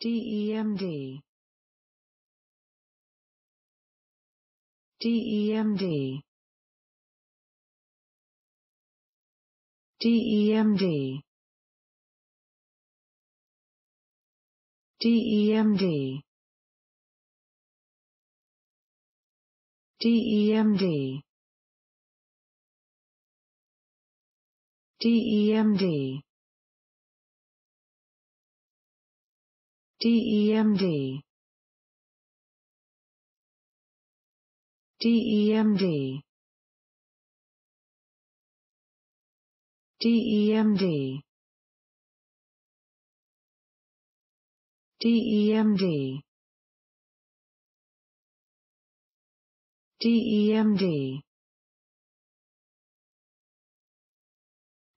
DEMD DEMD DEMD DEMD DEMD DEMD DEMD DEMD DEMD DEMD DEMD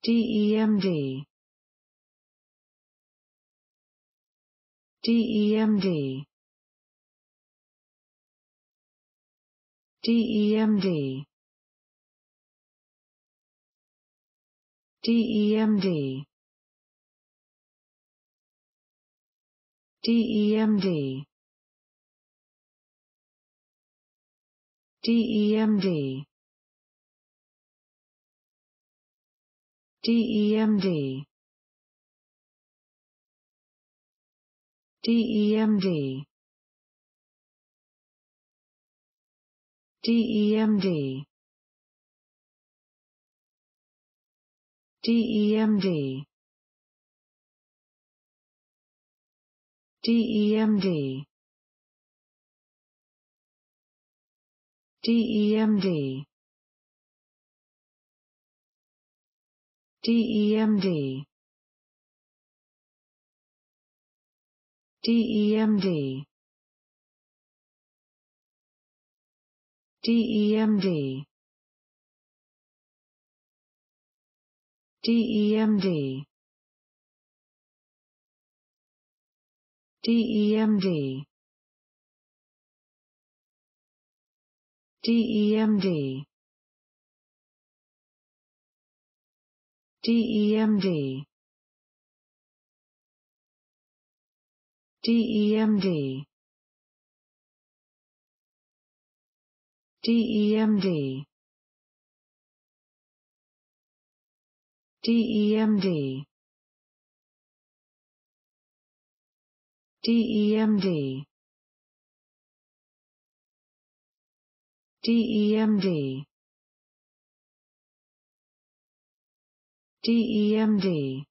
DEMD DEMD DEMD DEMD DEMD DEMD DEMD DEMD DEMD DEMD DEMD DEMD DEMD DEMD DEMD DEMD DEMD DEMD DEMD DEMD DEMD DEMD DEMD DEMD DEMD